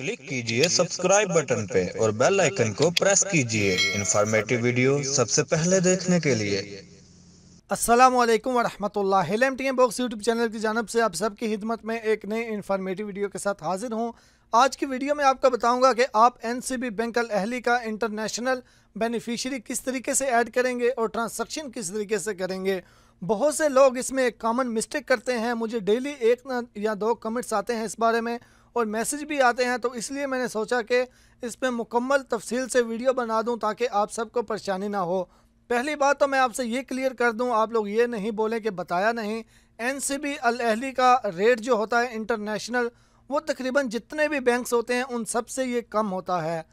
click कीजिए subscribe button पे और बेल आइकन को प्रेस कीजिए इन्फॉर्मेटिव वीडियो सबसे पहले देखने के लिए असलम वरहमतुल्लाह हेलम टी बॉक्स यूट्यूब चैनल की जानब से आप सबकी खिदमत में एक नए इन्फॉर्मेटिव वीडियो के साथ हाजिर हूँ आज की वीडियो में आपको बताऊंगा कि आप एनसीबी बैंक अल अहली का इंटरनेशनल बेनिफिशियरी किस तरीके से ऐड करेंगे और ट्रांसक्शन किस तरीके से करेंगे बहुत से लोग इसमें एक कॉमन मिस्टेक करते हैं मुझे डेली एक या दो कमेंट्स आते हैं इस बारे में और मैसेज भी आते हैं तो इसलिए मैंने सोचा कि इस पर मुकम्मल तफसील से वीडियो बना दूँ ताकि आप सबको परेशानी ना हो पहली बात तो मैं आपसे ये क्लियर कर दूँ आप लोग ये नहीं बोलें कि बताया नहीं N C B Al Ahli का रेट जो होता है इंटरनेशनल वो तकरीबन जितने भी बैंक्स होते हैं उन सब से ये कम होता है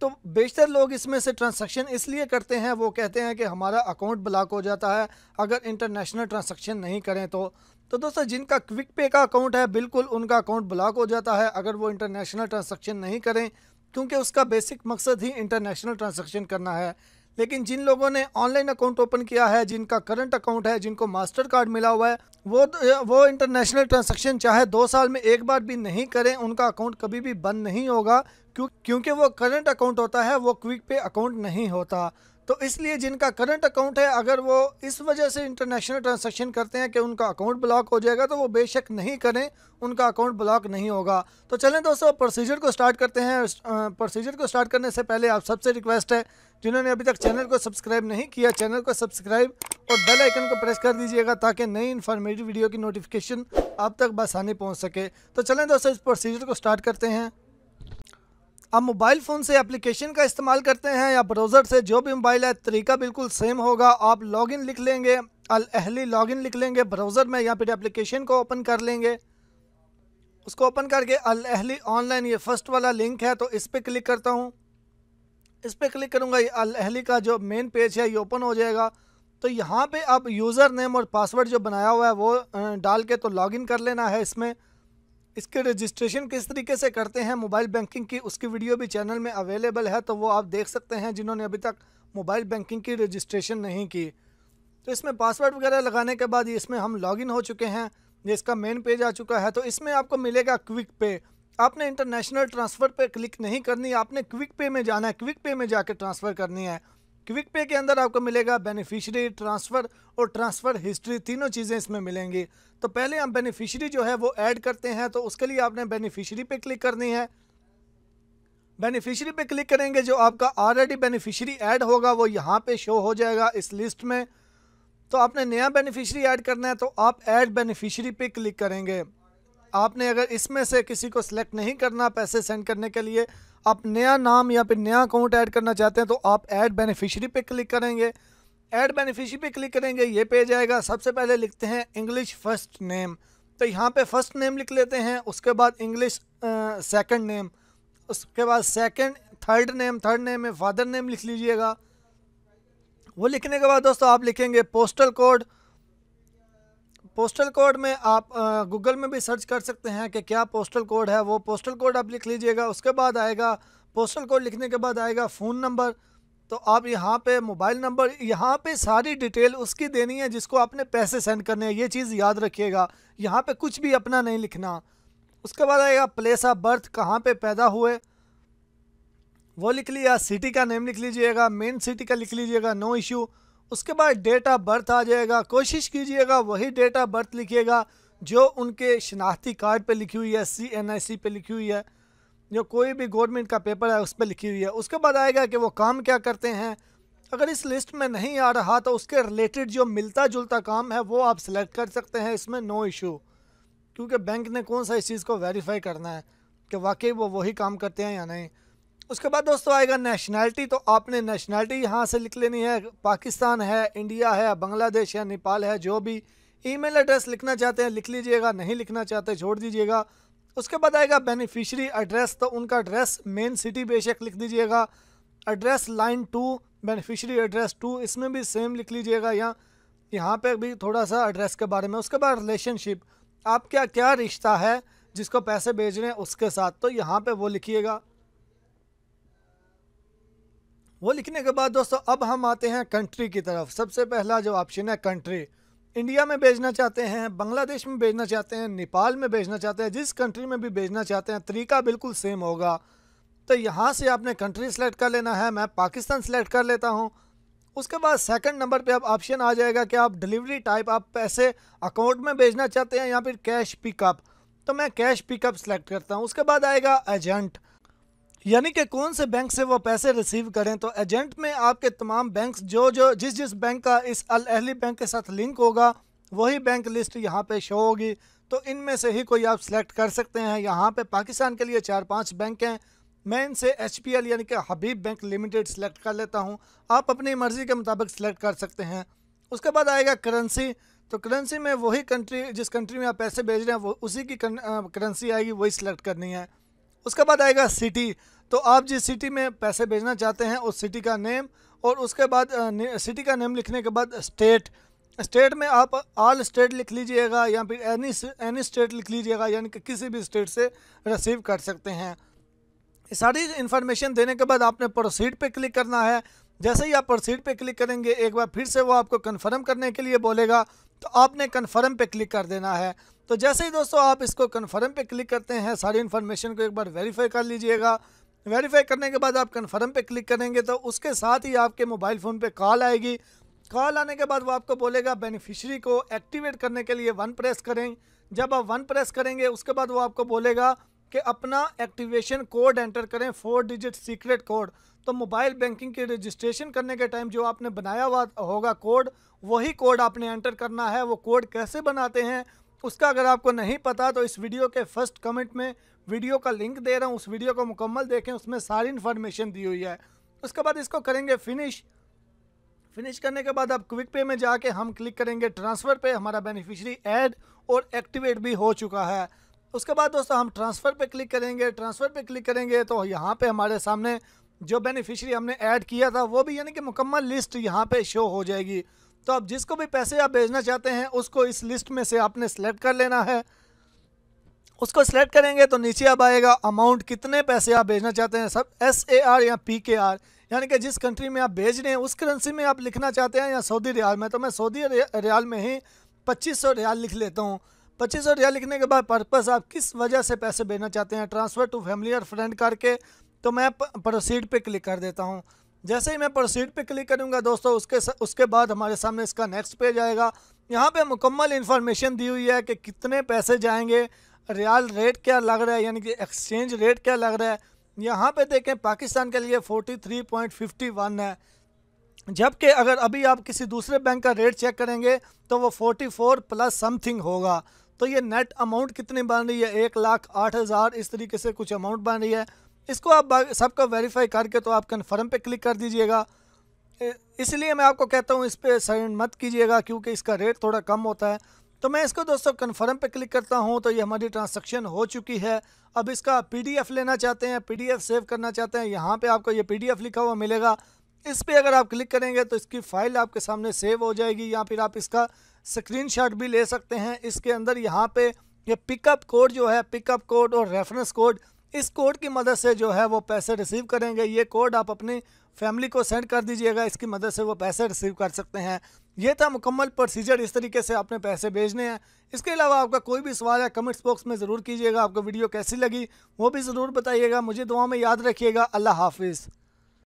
तो बेशतर लोग इसमें से ट्रांसैक्शन इसलिए करते हैं वो कहते हैं कि हमारा अकाउंट ब्लॉक हो जाता है अगर इंटरनेशनल ट्रांसैक्शन नहीं करें तो तो दोस्तों जिनका क्विक पे का अकाउंट है बिल्कुल उनका अकाउंट ब्लॉक हो जाता है अगर वो इंटरनेशनल ट्रांसैक्शन नहीं करें क्योंकि उसका बेसिक मकसद ही इंटरनेशनल ट्रांसैक्शन करना है लेकिन जिन लोगों ने ऑनलाइन अकाउंट ओपन किया है जिनका करंट अकाउंट है जिनको मास्टर कार्ड मिला हुआ है वो तो, वो इंटरनेशनल ट्रांजेक्शन चाहे दो साल में एक बार भी नहीं करें उनका अकाउंट कभी भी बंद नहीं होगा क्यों क्योंकि वो करंट अकाउंट होता है वो क्विक पे अकाउंट नहीं होता तो इसलिए जिनका करंट अकाउंट है अगर वो इस वजह से इंटरनेशनल ट्रांसैक्शन करते हैं कि उनका अकाउंट ब्लॉक हो जाएगा तो वो बेशक नहीं करें उनका अकाउंट ब्लॉक नहीं होगा तो चलें दोस्तों प्रोसीजर को स्टार्ट करते हैं प्रोसीजर को स्टार्ट करने से पहले आप सबसे रिक्वेस्ट है जिन्होंने अभी तक चैनल को सब्सक्राइब नहीं किया चैनल को सब्सक्राइब और बेल आइकन को प्रेस कर दीजिएगा ताकि नई इन्फॉर्मेटिव वीडियो की नोटिफिकेशन आप तक बसानी पहुंच सके तो चलें दोस्तों इस प्रोसीजर को स्टार्ट करते हैं आप मोबाइल फ़ोन से एप्लीकेशन का इस्तेमाल करते हैं या ब्राउज़र से जो भी मोबाइल है तरीका बिल्कुल सेम होगा आप लॉगिन लिख लेंगे अल अहली लॉगिन लिख लेंगे ब्राउज़र में या फिर एप्लीकेशन को ओपन कर लेंगे उसको ओपन करके अल अहली ऑनलाइन ये फ़र्स्ट वाला लिंक है तो इस पर क्लिक करता हूँ इस पर क्लिक करूँगा ये अल अहली का जो मेन पेज है ये ओपन हो जाएगा तो यहाँ पर आप यूज़र नेम और पासवर्ड जो बनाया हुआ है वो डाल के तो लॉगिन कर लेना है इसमें इसके रजिस्ट्रेशन किस तरीके से करते हैं मोबाइल बैंकिंग की उसकी वीडियो भी चैनल में अवेलेबल है तो वो आप देख सकते हैं जिन्होंने अभी तक मोबाइल बैंकिंग की रजिस्ट्रेशन नहीं की तो इसमें पासवर्ड वगैरह लगाने के बाद इसमें हम लॉगिन हो चुके हैं ये इसका मेन पेज आ चुका है तो इसमें आपको मिलेगा क्विक पे आपने इंटरनेशनल ट्रांसफ़र पे क्लिक नहीं करनी आपने क्विक पे में जाना है क्विक पे में जाकर ट्रांसफ़र करनी है क्विक पे के अंदर आपको मिलेगा बेनिफिशियरी ट्रांसफ़र और ट्रांसफ़र हिस्ट्री तीनों चीज़ें इसमें मिलेंगी तो पहले हम बेनिफिशियरी जो है वो ऐड करते हैं तो उसके लिए आपने बेनिफिशियरी पे क्लिक करनी है बेनिफिशियरी पे क्लिक करेंगे जो आपका ऑलरेडी बेनिफिशियरी ऐड होगा वो यहाँ पे शो हो जाएगा इस लिस्ट में तो आपने नया बेनिफिशियरी ऐड करना है तो आप ऐड बेनिफिशियरी पे क्लिक करेंगे आपने अगर इसमें से किसी को सिलेक्ट नहीं करना पैसे सेंड करने के लिए आप नया नाम या फिर नया अकाउंट ऐड करना चाहते हैं तो आप ऐड बेनिफिशरी पे क्लिक करेंगे ऐड बेनिफिशरी पे क्लिक करेंगे ये पेज आएगा सबसे पहले लिखते हैं इंग्लिश फर्स्ट नेम तो यहाँ पे फर्स्ट नेम लिख लेते हैं उसके बाद इंग्लिश सेकंड नेम उसके बाद second third name third name में फादर नेम लिख लीजिएगा वो लिखने के बाद दोस्तों आप लिखेंगे पोस्टल कोड पोस्टल कोड में आप गूगल में भी सर्च कर सकते हैं कि क्या पोस्टल कोड है वो पोस्टल कोड आप लिख लीजिएगा उसके बाद आएगा पोस्टल कोड लिखने के बाद आएगा फ़ोन नंबर तो आप यहाँ पे मोबाइल नंबर यहाँ पे सारी डिटेल उसकी देनी है जिसको आपने पैसे सेंड करने हैं ये चीज़ याद रखिएगा यहाँ पे कुछ भी अपना नहीं लिखना उसके बाद आएगा प्लेस ऑफ बर्थ कहाँ पे पैदा हुए वो लिख लिया सिटी का नेम लिख लीजिएगा मेन सिटी का लिख लीजिएगा नो इशू उसके बाद डेट ऑफ बर्थ आ जाएगा कोशिश कीजिएगा वही डेट ऑफ बर्थ लिखिएगा जो उनके शनाख्ती कार्ड पे लिखी हुई है सी एन आई सी पे लिखी हुई है जो कोई भी गवर्नमेंट का पेपर है उस पर लिखी हुई है उसके बाद आएगा कि वो काम क्या करते हैं अगर इस लिस्ट में नहीं आ रहा तो उसके रिलेटेड जो मिलता जुलता काम है वो आप सिलेक्ट कर सकते हैं इसमें नो इशू क्योंकि बैंक ने कौन सा इस चीज़ को वेरीफाई करना है कि वाकई वो वही काम करते हैं या नहीं उसके बाद दोस्तों आएगा नेशनैलिटी तो आपने नेशनैलिटी यहाँ से लिख लेनी है पाकिस्तान है इंडिया है बांग्लादेश है नेपाल है जो भी ईमेल एड्रेस लिखना चाहते हैं लिख लीजिएगा नहीं लिखना चाहते छोड़ दीजिएगा उसके बाद आएगा बेनिफिशरी एड्रेस तो उनका एड्रेस मेन सिटी बेशक लिख दीजिएगा address line two beneficiary address two इसमें भी सेम लिख लीजिएगा या यहाँ पे भी थोड़ा सा एड्रेस के बारे में उसके बाद रिलेशनशिप आपका क्या रिश्ता है जिसको पैसे भेज रहे हैं उसके साथ तो यहाँ पे वो लिखिएगा वो लिखने के बाद दोस्तों अब हम आते हैं कंट्री की तरफ सबसे पहला जो ऑप्शन है कंट्री इंडिया में भेजना चाहते हैं बांग्लादेश में भेजना चाहते हैं नेपाल में भेजना चाहते हैं जिस कंट्री में भी भेजना चाहते हैं तरीका बिल्कुल सेम होगा तो यहाँ से आपने कंट्री सेलेक्ट कर लेना है मैं पाकिस्तान सेलेक्ट कर लेता हूँ उसके बाद सेकंड नंबर पे अब ऑप्शन आ जाएगा कि आप डिलीवरी टाइप आप पैसे अकाउंट में भेजना चाहते हैं या फिर कैश पिकअप तो मैं कैश पिकअप सेलेक्ट करता हूँ उसके बाद आएगा एजेंट यानी कि कौन से बैंक से वो पैसे रिसीव करें तो एजेंट में आपके तमाम बैंक जो जो जिस जिस बैंक का इस अल अहली बैंक के साथ लिंक होगा वही बैंक लिस्ट यहाँ पे शो होगी तो इनमें से ही कोई आप सेलेक्ट कर सकते हैं यहाँ पे पाकिस्तान के लिए चार पांच बैंक हैं मैं इनसे एच पी एल यानी कि हबीब बैंक लिमिटेड सेलेक्ट कर लेता हूँ आप अपनी मर्ज़ी के मुताबिक सेलेक्ट कर सकते हैं उसके बाद आएगा करेंसी तो करेंसी में वही कंट्री जिस कंट्री में आप पैसे भेज रहे हैं वो उसी की करेंसी आएगी वही सिलेक्ट करनी है उसके बाद आएगा सिटी तो आप जिस सिटी में पैसे भेजना चाहते हैं उस सिटी का नेम और उसके बाद सिटी का नेम लिखने के बाद स्टेट स्टेट में आप ऑल स्टेट लिख लीजिएगा या फिर एनी एनी स्टेट लिख लीजिएगा यानी कि किसी भी स्टेट से रिसीव कर सकते हैं सारी इन्फॉर्मेशन देने के बाद आपने प्रोसीड पे क्लिक करना है जैसे ही आप प्रोसीड पे क्लिक करेंगे एक बार फिर से वो आपको कन्फर्म करने के लिए बोलेगा तो आपने कन्फर्म पे क्लिक कर देना है तो जैसे ही दोस्तों आप इसको कन्फर्म पे क्लिक करते हैं सारी इन्फॉर्मेशन को एक बार वेरीफाई कर लीजिएगा वेरीफाई करने के बाद आप कन्फर्म पे क्लिक करेंगे तो उसके साथ ही आपके मोबाइल फ़ोन पे कॉल आएगी कॉल आने के बाद वो आपको बोलेगा बेनिफिशरी को एक्टिवेट करने के लिए वन प्रेस करें जब आप वन प्रेस करेंगे उसके बाद वो आपको बोलेगा कि अपना एक्टिवेशन कोड एंटर करें फोर डिजिट सीक्रेट कोड तो मोबाइल बैंकिंग की रजिस्ट्रेशन करने के टाइम जो आपने बनाया हुआ होगा कोड वही कोड आपने एंटर करना है वो कोड कैसे बनाते हैं उसका अगर आपको नहीं पता तो इस वीडियो के फर्स्ट कमेंट में वीडियो का लिंक दे रहा हूँ उस वीडियो को मुकम्मल देखें उसमें सारी इन्फॉर्मेशन दी हुई है उसके बाद इसको करेंगे फिनिश फिनिश करने के बाद आप क्विक पे में जाके हम क्लिक करेंगे ट्रांसफ़र पे हमारा बेनिफिशियरी ऐड और एक्टिवेट भी हो चुका है उसके बाद दोस्तों हम ट्रांसफ़र पे क्लिक करेंगे ट्रांसफ़र पे क्लिक करेंगे तो यहाँ पे हमारे सामने जो बेनिफिशियरी हमने ऐड किया था वो भी यानी कि मुकम्मल लिस्ट यहाँ पे शो हो जाएगी तो आप जिसको भी पैसे आप भेजना चाहते हैं उसको इस लिस्ट में से आपने सेलेक्ट कर लेना है उसको सेलेक्ट करेंगे तो नीचे अब आएगा अमाउंट कितने पैसे आप भेजना चाहते हैं सब एस ए आर या पी के आर यानी कि जिस कंट्री में आप भेज रहे हैं उस करेंसी में आप लिखना चाहते हैं या सऊदी रियाल में तो मैं सऊदी रियाल में ही पच्चीस सौ रियाल लिख लेता हूँ पच्चीस सौ रियाल लिखने के बाद पर्पस आप किस वजह से पैसे भेजना चाहते हैं ट्रांसफ़र टू फैमिली और फ्रेंड करके तो मैं प्रोसीड पर क्लिक कर देता हूँ जैसे ही मैं प्रोसीड पे क्लिक करूँगा दोस्तों उसके उसके बाद हमारे सामने इसका नेक्स्ट पेज आएगा यहाँ पे मुकम्मल इन्फॉर्मेशन दी हुई है कि कितने पैसे जाएंगे रियाल रेट क्या लग रहा है यानी कि एक्सचेंज रेट क्या लग रहा है यहाँ पे देखें पाकिस्तान के लिए 43.51 है जबकि अगर अभी आप किसी दूसरे बैंक का रेट चेक करेंगे तो वो फोर्टी प्लस समथिंग होगा तो ये नेट अमाउंट कितनी बन रही है एक लाख आठ हज़ार इस तरीके से कुछ अमाउंट बन रही है इसको आप सबका वेरीफाई करके तो आप कन्फर्म पे क्लिक कर दीजिएगा इसलिए मैं आपको कहता हूँ इस पर सैन मत कीजिएगा क्योंकि इसका रेट थोड़ा कम होता है तो मैं इसको दोस्तों कन्फर्म पे क्लिक करता हूँ तो ये हमारी ट्रांसक्शन हो चुकी है अब इसका पीडीएफ लेना चाहते हैं पीडीएफ सेव करना चाहते हैं यहाँ पे आपको ये पीडीएफ लिखा हुआ मिलेगा इस पर अगर आप क्लिक करेंगे तो इसकी फ़ाइल आपके सामने सेव हो जाएगी या फिर आप इसका स्क्रीन भी ले सकते हैं इसके अंदर यहाँ पर ये पिकअप कोड जो है पिकअप कोड और रेफरेंस कोड इस कोड की मदद से जो है वो पैसे रिसीव करेंगे ये कोड आप अपनी फैमिली को सेंड कर दीजिएगा इसकी मदद से वो पैसे रिसीव कर सकते हैं ये था मुकम्मल प्रोसीजर इस तरीके से आपने पैसे भेजने हैं इसके अलावा आपका कोई भी सवाल है कमेंट्स बॉक्स में ज़रूर कीजिएगा आपको वीडियो कैसी लगी वो भी ज़रूर बताइएगा मुझे दुआ में याद रखिएगा अल्लाह हाफिज़